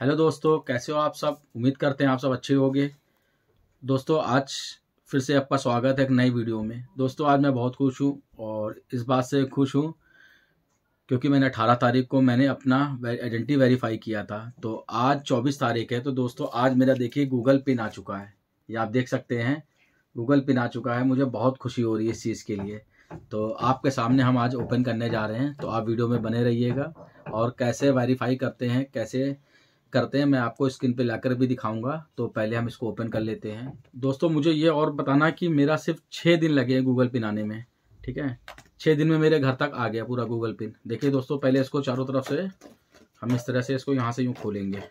hello दोस्तों कैसे हो आप सब उम्मीद करते हैं आप सब अच्छे होंगे दोस्तों आज फिर से आपका स्वागत है एक नई वीडियो में दोस्तों आज मैं बहुत खुश हूँ और इस बात से खुश हूँ क्योंकि मैंने 18 तारीख को मैंने अपना आइडेंटिटी वेरीफाई किया था तो आज 24 तारीख है तो दोस्तों आज मेरा देखिए गूगल पिन आ चुका है ये आप देख सकते हैं गूगल पिन आ चुका है मुझे बहुत खुशी हो रही है इस चीज़ के लिए तो आपके सामने हम आज ओपन करने जा रहे हैं तो आप वीडियो में बने रहिएगा और कैसे वेरीफाई करते हैं कैसे करते हैं मैं आपको स्क्रीन पे लाकर भी दिखाऊंगा तो पहले हम इसको ओपन कर लेते हैं दोस्तों मुझे ये और बताना कि मेरा सिर्फ छः दिन लगे हैं गूगल पिन आने में ठीक है छः दिन में मेरे घर तक आ गया पूरा गूगल पिन देखिए दोस्तों पहले इसको चारों तरफ से हम इस तरह से इसको यहाँ से यूँ खोलेंगे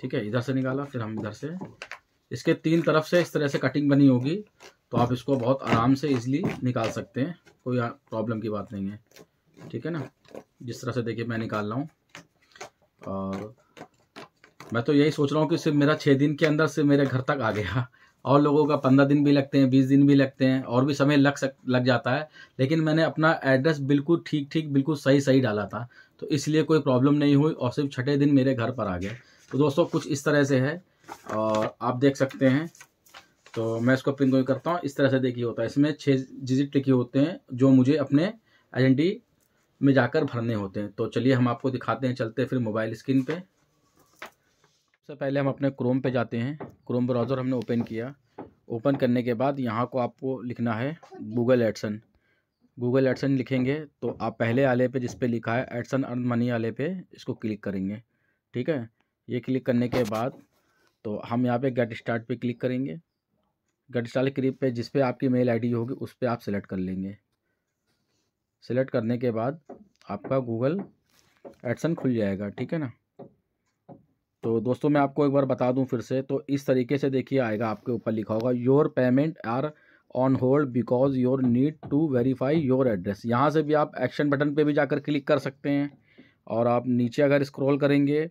ठीक है इधर से निकाला फिर हम इधर से इसके तीन तरफ से इस तरह से कटिंग बनी होगी तो आप इसको बहुत आराम से इजली निकाल सकते हैं कोई प्रॉब्लम की बात नहीं है ठीक है ना जिस तरह से देखिए मैं निकाल रहा हूँ और मैं तो यही सोच रहा हूँ कि सिर्फ मेरा छः दिन के अंदर से मेरे घर तक आ गया और लोगों का पंद्रह दिन भी लगते हैं बीस दिन भी लगते हैं और भी समय लग सक लग जाता है लेकिन मैंने अपना एड्रेस बिल्कुल ठीक ठीक बिल्कुल सही सही डाला था तो इसलिए कोई प्रॉब्लम नहीं हुई और सिर्फ छठे दिन मेरे घर पर आ गए तो दोस्तों कुछ इस तरह से है और आप देख सकते हैं तो मैं इसको पिन करता हूँ इस तरह से देखिए होता है इसमें छः डिजिट टिके होते हैं जो मुझे अपने आइडेंटिटी में जाकर भरने होते हैं तो चलिए हम आपको दिखाते हैं चलते फिर मोबाइल स्क्रीन पर सबसे पहले हम अपने क्रोम पे जाते हैं क्रोम ब्राउज़र हमने ओपन किया ओपन करने के बाद यहाँ को आपको लिखना है गूगल एडसन गूगल एडसन लिखेंगे तो आप पहले आले पे जिस पे लिखा है एडसन अर्न मनी आले पे इसको क्लिक करेंगे ठीक है ये क्लिक करने के बाद तो हम यहाँ पे गेट स्टार्ट पे क्लिक करेंगे गेट स्टार्ट क्लिक पे जिस पे आपकी मेल आईडी होगी उस पर आप सिलेक्ट कर लेंगे सिलेक्ट करने के बाद आपका गूगल एडसन खुल जाएगा ठीक है ना तो दोस्तों मैं आपको एक बार बता दूं फिर से तो इस तरीके से देखिए आएगा आपके ऊपर लिखा होगा your payment are on hold because your need to verify your address यहाँ से भी आप एक्शन बटन पे भी जाकर क्लिक कर सकते हैं और आप नीचे अगर स्क्रॉल करेंगे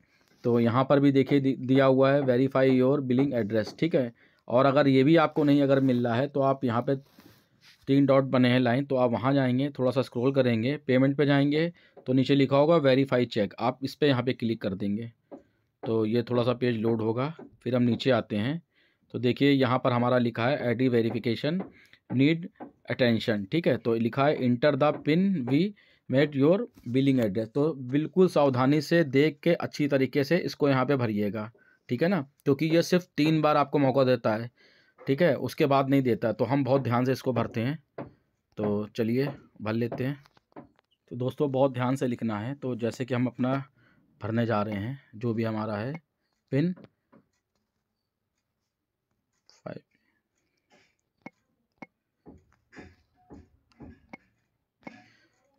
तो यहाँ पर भी देखिए दिया हुआ है वेरीफाई योर बिलिंग एड्रेस ठीक है और अगर ये भी आपको नहीं अगर मिल रहा है तो आप यहाँ पे तीन डॉट बने हैं लाइन तो आप वहाँ जाएंगे थोड़ा सा स्क्रॉल करेंगे पेमेंट पे जाएंगे तो नीचे लिखा होगा वेरीफाई चेक आप इस पर यहाँ पे क्लिक कर देंगे तो ये थोड़ा सा पेज लोड होगा फिर हम नीचे आते हैं तो देखिए यहाँ पर हमारा लिखा है I verification verification need attention ठीक है तो लिखा है enter the PIN we met your billing address तो बिल्कुल सावधानी से देख के अच्छी तरीके से इसको यहाँ पे भरिएगा ठीक है ना क्योंकि ये सिर्फ तीन बार आपको मौका देता है ठीक है उसके बाद नहीं देता तो हम बहुत ध्यान से इसको भरते हैं तो चलिए भर लेते हैं तो दोस्तों बहुत ध्यान से लिखना है तो जैसे कि हम अपना भरने जा रहे हैं जो भी हमारा है पिन फाइव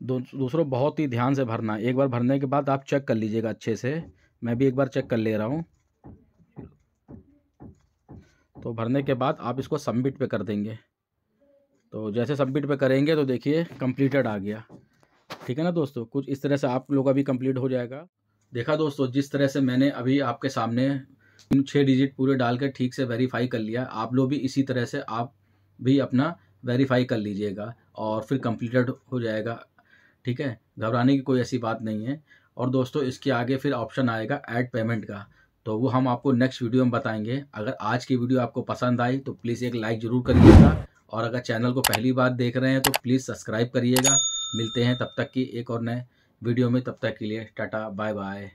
दूसरों बहुत ही ध्यान से भरना एक बार भरने के बाद आप चेक कर लीजिएगा अच्छे से मैं भी एक बार चेक कर ले रहा हूँ तो भरने के बाद आप इसको सबमिट पे कर देंगे तो जैसे सबमिट पे करेंगे तो देखिए कंप्लीटेड आ गया ठीक है ना दोस्तों कुछ इस तरह से आप लोग भी कंप्लीट हो जाएगा देखा दोस्तों जिस तरह से मैंने अभी आपके सामने इन छः डिजिट पूरे डाल के ठीक से वेरीफाई कर लिया आप लोग भी इसी तरह से आप भी अपना वेरीफाई कर लीजिएगा और फिर कंप्लीटेड हो जाएगा ठीक है घबराने की कोई ऐसी बात नहीं है और दोस्तों इसके आगे फिर ऑप्शन आएगा ऐड पेमेंट का तो वो हम आपको नेक्स्ट वीडियो में बताएंगे अगर आज की वीडियो आपको पसंद आई तो प्लीज़ एक लाइक ज़रूर करिएगा और अगर चैनल को पहली बार देख रहे हैं तो प्लीज़ सब्सक्राइब करिएगा मिलते हैं तब तक की एक और नए वीडियो में तब तक के लिए टाटा बाय बाय